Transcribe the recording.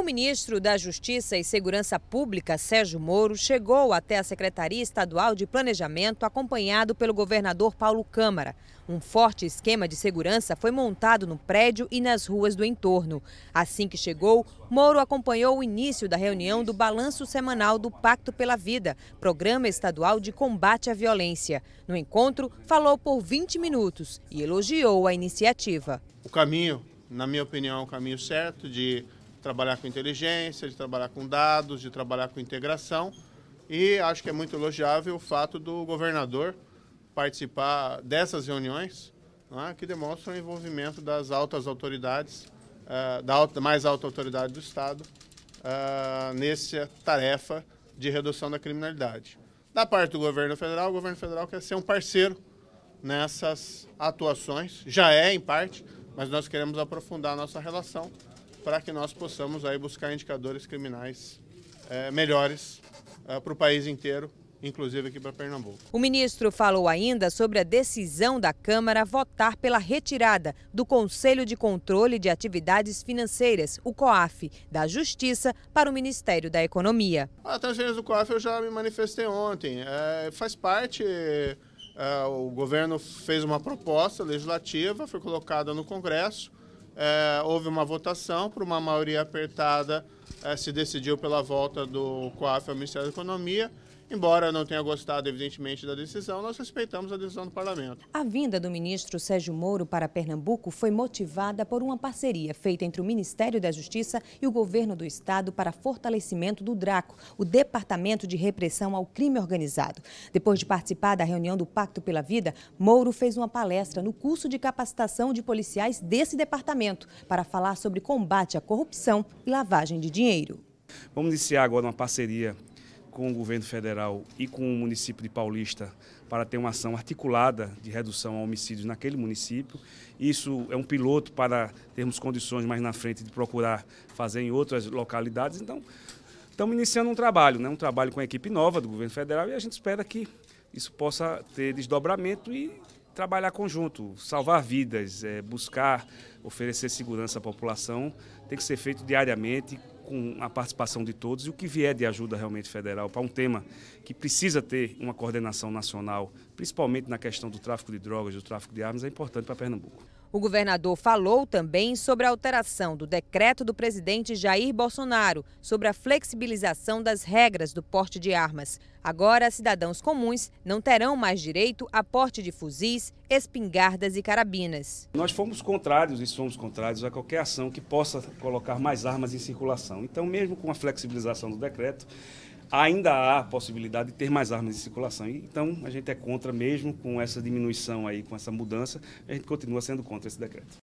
O ministro da Justiça e Segurança Pública, Sérgio Moro, chegou até a Secretaria Estadual de Planejamento acompanhado pelo governador Paulo Câmara. Um forte esquema de segurança foi montado no prédio e nas ruas do entorno. Assim que chegou, Moro acompanhou o início da reunião do balanço semanal do Pacto pela Vida, programa estadual de combate à violência. No encontro, falou por 20 minutos e elogiou a iniciativa. O caminho, na minha opinião, é o caminho certo de trabalhar com inteligência, de trabalhar com dados, de trabalhar com integração. E acho que é muito elogiável o fato do governador participar dessas reuniões, né, que demonstram o envolvimento das altas autoridades, uh, da alta, mais alta autoridade do Estado, uh, nessa tarefa de redução da criminalidade. Da parte do governo federal, o governo federal quer ser um parceiro nessas atuações, já é em parte, mas nós queremos aprofundar a nossa relação para que nós possamos aí buscar indicadores criminais é, melhores é, eh, para o país inteiro inclusive aqui para Pernambuco. O ministro falou ainda sobre a decisão da Câmara votar pela retirada do Conselho de Controle de Atividades Financeiras, o COAF, da Justiça para o Ministério da Economia. A transferência do COAF eu já me manifestei ontem. É, faz parte. É, o governo fez uma proposta legislativa, foi colocada no Congresso é, houve uma votação por uma maioria apertada, é, se decidiu pela volta do COAF ao Ministério da Economia. Embora não tenha gostado, evidentemente, da decisão, nós respeitamos a decisão do parlamento. A vinda do ministro Sérgio Moro para Pernambuco foi motivada por uma parceria feita entre o Ministério da Justiça e o governo do estado para fortalecimento do DRACO, o Departamento de Repressão ao Crime Organizado. Depois de participar da reunião do Pacto pela Vida, Moro fez uma palestra no curso de capacitação de policiais desse departamento para falar sobre combate à corrupção e lavagem de dinheiro. Vamos iniciar agora uma parceria com o governo federal e com o município de Paulista para ter uma ação articulada de redução a homicídios naquele município. Isso é um piloto para termos condições mais na frente de procurar fazer em outras localidades. Então, estamos iniciando um trabalho, né? um trabalho com a equipe nova do governo federal e a gente espera que isso possa ter desdobramento e trabalhar conjunto, salvar vidas, é, buscar oferecer segurança à população, tem que ser feito diariamente, com a participação de todos e o que vier de ajuda realmente federal para um tema que precisa ter uma coordenação nacional, principalmente na questão do tráfico de drogas, do tráfico de armas, é importante para Pernambuco. O governador falou também sobre a alteração do decreto do presidente Jair Bolsonaro sobre a flexibilização das regras do porte de armas. Agora, cidadãos comuns não terão mais direito a porte de fuzis, espingardas e carabinas. Nós fomos contrários e somos contrários a qualquer ação que possa colocar mais armas em circulação. Então, mesmo com a flexibilização do decreto, ainda há possibilidade de ter mais armas em circulação. Então, a gente é contra mesmo com essa diminuição aí, com essa mudança, a gente continua sendo contra esse decreto.